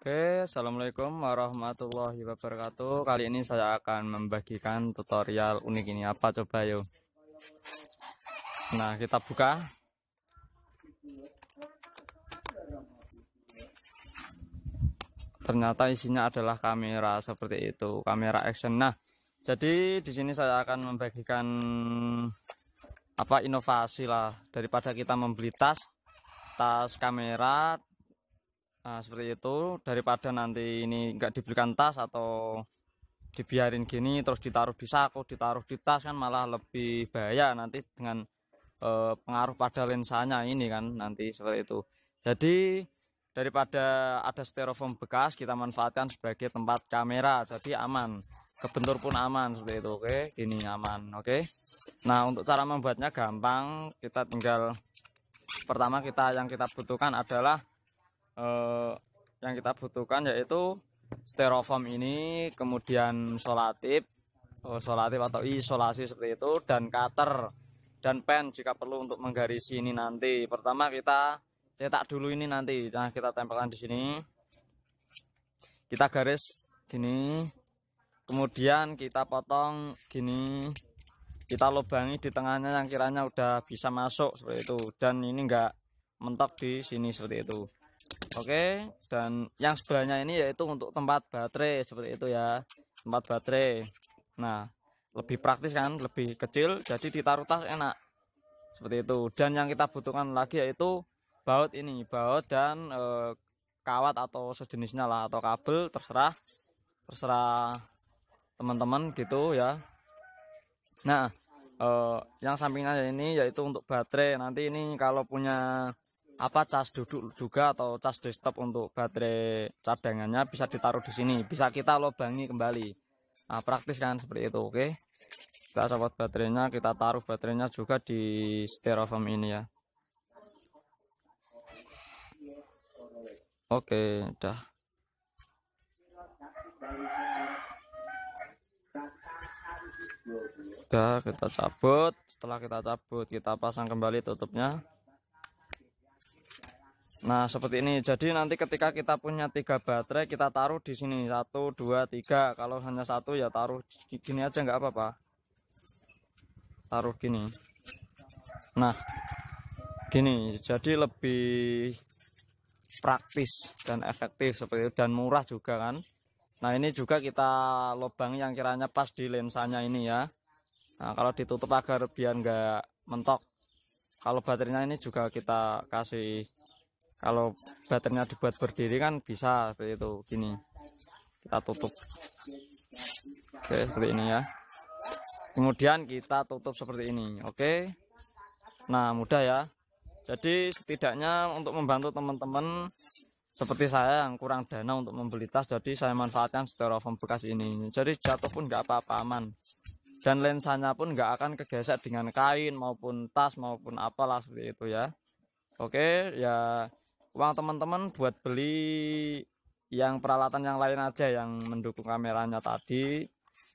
Oke, Assalamualaikum warahmatullahi wabarakatuh Kali ini saya akan membagikan tutorial unik ini Apa coba yuk Nah, kita buka Ternyata isinya adalah kamera seperti itu Kamera action Nah, jadi di sini saya akan membagikan apa inovasi lah daripada kita membeli tas tas kamera nah, seperti itu daripada nanti ini nggak dibelikan tas atau dibiarin gini terus ditaruh di saku ditaruh di tas kan malah lebih bahaya nanti dengan e, pengaruh pada lensanya ini kan nanti seperti itu jadi daripada ada styrofoam bekas kita manfaatkan sebagai tempat kamera jadi aman kebentur pun aman seperti itu oke ini aman oke nah untuk cara membuatnya gampang kita tinggal pertama kita yang kita butuhkan adalah eh, yang kita butuhkan yaitu styrofoam ini, kemudian solatip, oh, eh, solatip atau isolasi seperti itu, dan cutter dan pen jika perlu untuk menggaris ini nanti. Pertama kita cetak dulu ini nanti, nah kita tempelkan di sini, kita garis gini, kemudian kita potong gini, kita lubangi di tengahnya yang kiranya udah bisa masuk seperti itu, dan ini enggak mentok di sini seperti itu oke dan yang sebelahnya ini yaitu untuk tempat baterai seperti itu ya tempat baterai nah lebih praktis kan lebih kecil jadi ditaruh tas enak seperti itu dan yang kita butuhkan lagi yaitu baut ini baut dan e, kawat atau sejenisnya lah atau kabel terserah terserah teman-teman gitu ya nah e, yang sampingnya ini yaitu untuk baterai nanti ini kalau punya apa cas duduk juga atau cas desktop untuk baterai cadangannya bisa ditaruh di sini bisa kita lubangi kembali nah, praktis kan seperti itu oke kita copot baterainya kita taruh baterainya juga di styrofoam ini ya oke sudah dah udah kita cabut setelah kita cabut kita pasang kembali tutupnya Nah seperti ini jadi nanti ketika kita punya tiga baterai kita taruh di sini satu dua tiga kalau hanya satu ya taruh gini aja nggak apa-apa taruh gini nah gini jadi lebih praktis dan efektif seperti itu dan murah juga kan nah ini juga kita lubang yang kiranya pas di lensanya ini ya nah kalau ditutup agar biar nggak mentok kalau baterainya ini juga kita kasih kalau baternya dibuat berdiri kan bisa seperti itu gini kita tutup oke seperti ini ya kemudian kita tutup seperti ini oke nah mudah ya jadi setidaknya untuk membantu teman-teman seperti saya yang kurang dana untuk membeli tas jadi saya manfaatkan styrofoam bekas ini jadi jatuh pun nggak apa-apa aman dan lensanya pun nggak akan kegesek dengan kain maupun tas maupun apalah seperti itu ya Oke, ya uang teman-teman buat beli yang peralatan yang lain aja yang mendukung kameranya tadi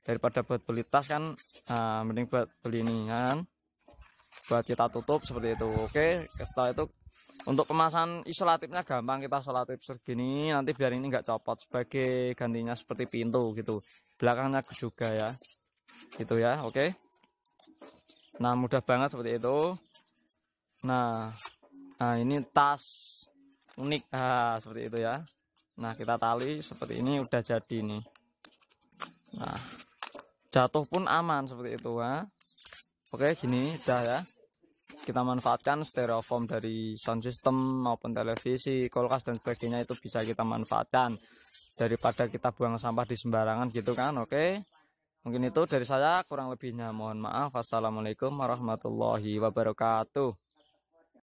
daripada buat beli tas kan nah, mending buat beli ini kan buat kita tutup seperti itu oke setelah itu untuk kemasan isolatifnya gampang kita isolatif segini nanti biar ini nggak copot sebagai gantinya seperti pintu gitu belakangnya juga ya gitu ya oke nah mudah banget seperti itu nah Nah, ini tas unik nah, seperti itu ya. Nah, kita tali seperti ini udah jadi nih. Nah, jatuh pun aman seperti itu ya. Oke, gini udah ya. Kita manfaatkan stereofoam dari sound system maupun televisi, kulkas dan sebagainya itu bisa kita manfaatkan daripada kita buang sampah di sembarangan gitu kan. Oke. Mungkin itu dari saya, kurang lebihnya mohon maaf. Wassalamualaikum warahmatullahi wabarakatuh.